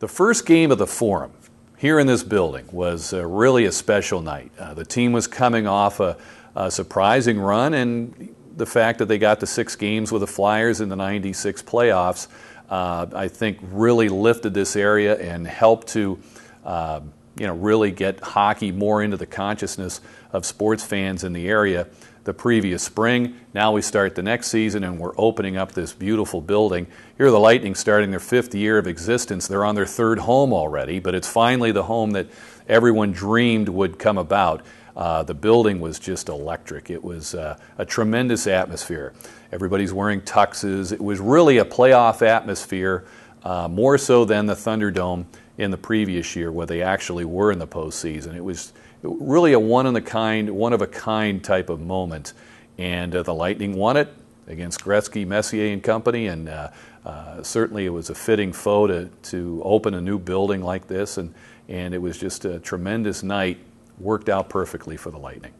The first game of the Forum here in this building was uh, really a special night. Uh, the team was coming off a, a, surprising run, and the fact that they got the six games with the Flyers in the 96 playoffs, uh, I think, really lifted this area and helped to uh, you know, really get hockey more into the consciousness of sports fans in the area the previous spring. Now we start the next season and we're opening up this beautiful building. Here the Lightning starting their fifth year of existence. They're on their third home already, but it's finally the home that everyone dreamed would come about. Uh, the building was just electric. It was uh, a tremendous atmosphere. Everybody's wearing tuxes. It was really a playoff atmosphere uh, more so than the Thunderdome in the previous year, where they actually were in the postseason. It was really a one of a kind, one of a kind type of moment, and uh, the Lightning won it against Gretzky, Messier, and company, and uh, uh, certainly it was a fitting foe to, to open a new building like this, and and it was just a tremendous night, worked out perfectly for the Lightning.